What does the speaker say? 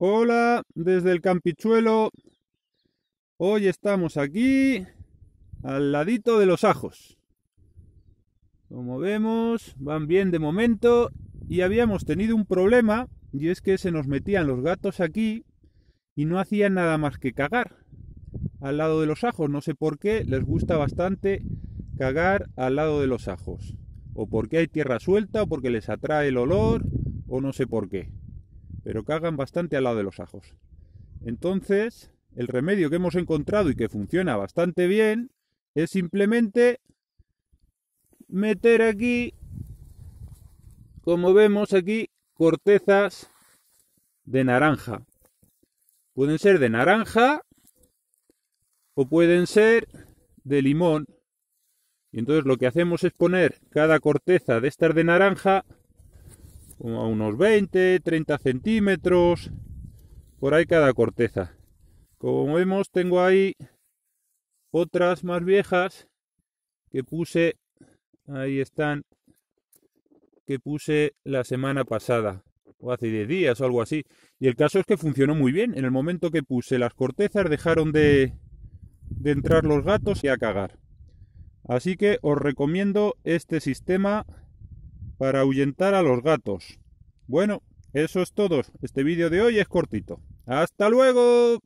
Hola, desde el Campichuelo. Hoy estamos aquí al ladito de los ajos. Como vemos, van bien de momento y habíamos tenido un problema y es que se nos metían los gatos aquí y no hacían nada más que cagar al lado de los ajos. No sé por qué, les gusta bastante cagar al lado de los ajos. O porque hay tierra suelta, o porque les atrae el olor, o no sé por qué pero cagan bastante al lado de los ajos. Entonces, el remedio que hemos encontrado y que funciona bastante bien es simplemente meter aquí, como vemos aquí, cortezas de naranja. Pueden ser de naranja o pueden ser de limón. Y entonces lo que hacemos es poner cada corteza de estas de naranja a unos 20, 30 centímetros, por ahí cada corteza. Como vemos, tengo ahí otras más viejas que puse, ahí están, que puse la semana pasada, o hace 10 días o algo así. Y el caso es que funcionó muy bien. En el momento que puse las cortezas dejaron de, de entrar los gatos y a cagar. Así que os recomiendo este sistema para ahuyentar a los gatos. Bueno, eso es todo. Este vídeo de hoy es cortito. ¡Hasta luego!